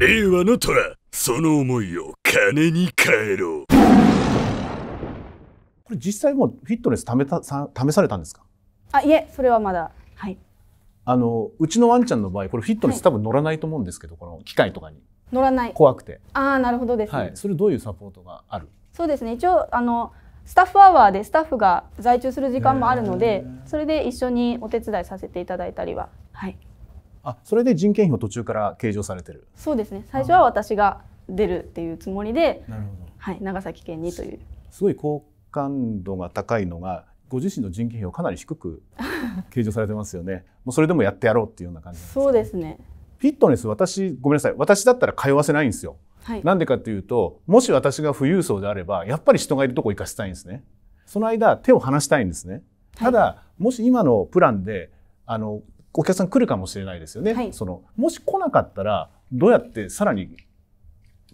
令和の虎その思いを金に変えろこれ実際もうフィットネス試た試されたんですかあいえそれはまだはいあのうちのワンちゃんの場合これフィットネス、多分乗らないと思うんですけどこの機械とかに乗らない怖くてああなるほどですね、はい、それどういうサポートがあるそうですね一応あのスタッフアワーでスタッフが在中する時間もあるのでそれで一緒にお手伝いさせていただいたりははいあそれで人件費を途中から計上されてるそうですね最初は私が出るっていうつもりでなるほど、はい、長崎県にというすごい好感度が高いのがご自身の人件費をかなり低く計上されてますよね もうそれでもやってやろうっていうような感じ、ね、そうですねフィットネス私ごめんなさい私だったら通わせないんですよなんでかっていうともし私が富裕層であればやっぱり人がいるとこ行かせたいんですねその間手を離したいんですねただ、はい、もし今のプランであのお客さん来るかもしれないですよね。はい、そのもし来なかったらどうやってさらに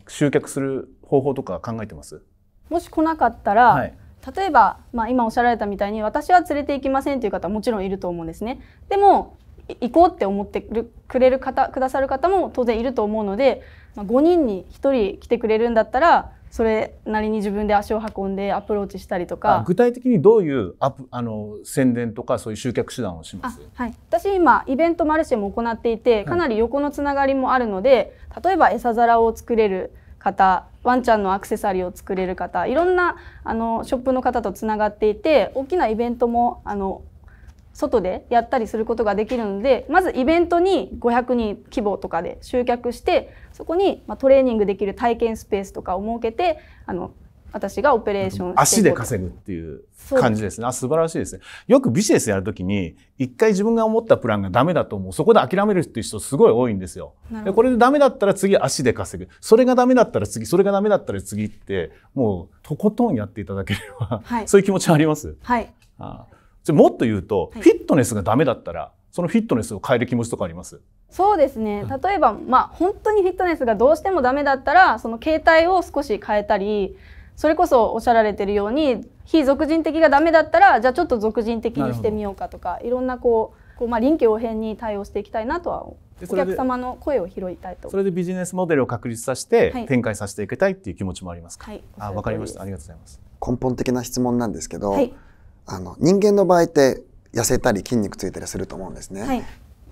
集客する方法とか考えてますもし来なかったら、はい、例えば、まあ、今おっしゃられたみたいに私は連れて行きませんという方もちろんいると思うんですね。でも行こうって思ってくれる方くださる方も当然いると思うので、まあ、5人に1人来てくれるんだったらそれなりに自分で足を運んでアプローチしたりとか具体的にどういうアプあの宣伝とかそういう集客手段をしますはい、私今イベントマルシェも行っていてかなり横のつながりもあるので、はい、例えば餌皿を作れる方ワンちゃんのアクセサリーを作れる方いろんなあのショップの方とつながっていて大きなイベントもあの外でやったりすることができるのでまずイベントに500人規模とかで集客してそこにトレーニングできる体験スペースとかを設けてあの私がオペレーション足で稼ぐっていう感じですね。素晴らしいですね。よくビジネスやるときに、一回自分が思ったプランがダメだと思う。そこで諦めるっていう人すごい多いんですよ。でこれでダメだったら次足で稼ぐ。それがダメだったら次、それがダメだったら次って、もうとことんやっていただければ、はい、そういう気持ちはありますはい。ああそれもっと言うと、はい、フィットネスがダメだったらそのフィットネスを変える気持ちとかありますそうですね例えば、まあ、本当にフィットネスがどうしてもダメだったらその携帯を少し変えたりそれこそおっしゃられてるように非俗人的がダメだったらじゃあちょっと俗人的にしてみようかとかいろんなこうこう、まあ、臨機応変に対応していきたいなとはお客様の声を拾いたいとそれでビジネスモデルを確立させて展開させていきたいっていう気持ちもありますか、はい、あわかりましたありがとうございます根本的な質問なんですけど、はいあの人間の場合って痩せたり筋肉ついたりすると思うんですね、はい、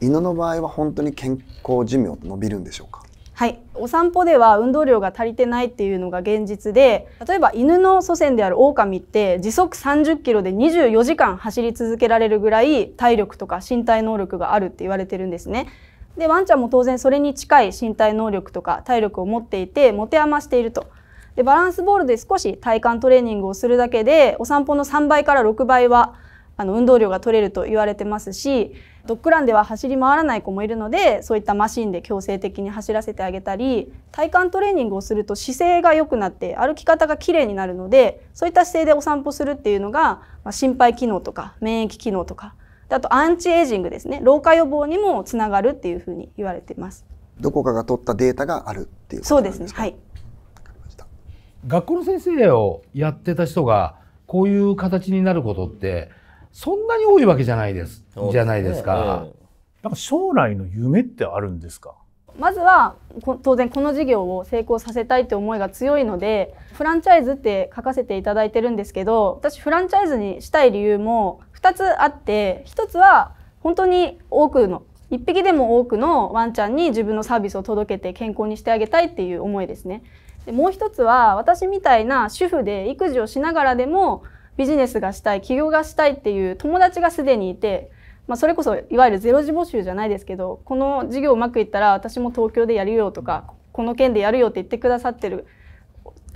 犬の場合は本当に健康寿命伸びるんでしょうかはい、お散歩では運動量が足りてないっていうのが現実で例えば犬の祖先であるオオカミって時速30キロで24時間走り続けられるぐらい体力とか身体能力があるって言われてるんですね。でワンちゃんも当然それに近い身体能力とか体力を持っていて持て余していると。でバランスボールで少し体幹トレーニングをするだけでお散歩の3倍から6倍はあの運動量が取れると言われてますしドッグランでは走り回らない子もいるのでそういったマシンで強制的に走らせてあげたり体幹トレーニングをすると姿勢が良くなって歩き方がきれいになるのでそういった姿勢でお散歩するっていうのが、まあ、心肺機能とか免疫機能とかあとアンチエイジングですね老化予防にもつながるっていうふうに言われてます。どこかが取ったデータがあるっていうそうですねはい学校の先生をやってた人がこういう形になることってそんなに多いわけじゃないです、ね、じゃないですか、なんか将来の夢ってあるんですかまずは当然この事業を成功させたいって思いが強いのでフランチャイズって書かせていただいてるんですけど私フランチャイズにしたい理由も2つあって1つは本当に多くの1匹でも多くのワンちゃんに自分のサービスを届けて健康にしてあげたいっていう思いですね。でもう一つは私みたいな主婦で育児をしながらでもビジネスがしたい起業がしたいっていう友達がすでにいて、まあ、それこそいわゆるゼロ次募集じゃないですけどこの事業うまくいったら私も東京でやるよとかこの県でやるよって言ってくださってる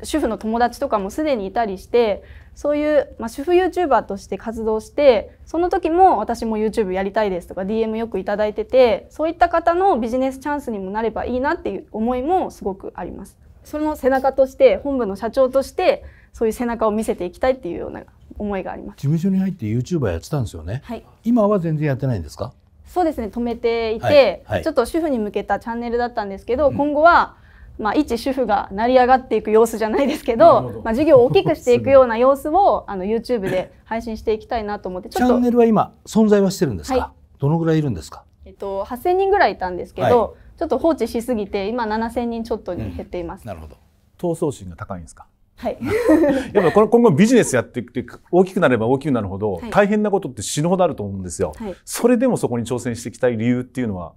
主婦の友達とかもすでにいたりしてそういう、まあ、主婦 YouTuber として活動してその時も私も YouTube やりたいですとか DM よく頂いててそういった方のビジネスチャンスにもなればいいなっていう思いもすごくあります。その背中として本部の社長としてそういう背中を見せていきたいっていうような思いがあります事務所に入ってユーチューバーやってたんですよね、はい、今は全然やってないんですかそうですね止めていて、はいはい、ちょっと主婦に向けたチャンネルだったんですけど、うん、今後はまあ、一主婦が成り上がっていく様子じゃないですけどまあ、事業を大きくしていくような様子を あの YouTube で配信していきたいなと思ってチャンネルは今存在はしてるんですか、はい、どのぐらいいるんですか、えっと、8 0人ぐらいいたんですけど、はいちょっと放置しすぎて今7000人ちょっとに減っています、うん、なるほど闘争心が高いんですかはい。やっぱこれ今後ビジネスやっていくって大きくなれば大きくなるほど大変なことって死ぬほどあると思うんですよ、はい、それでもそこに挑戦していきたい理由っていうのは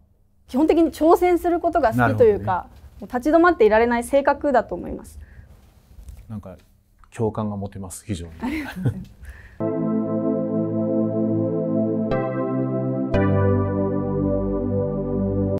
基本的に挑戦することが好きというか、ね、立ち止まっていられない性格だと思いますなんか共感が持てます非常に。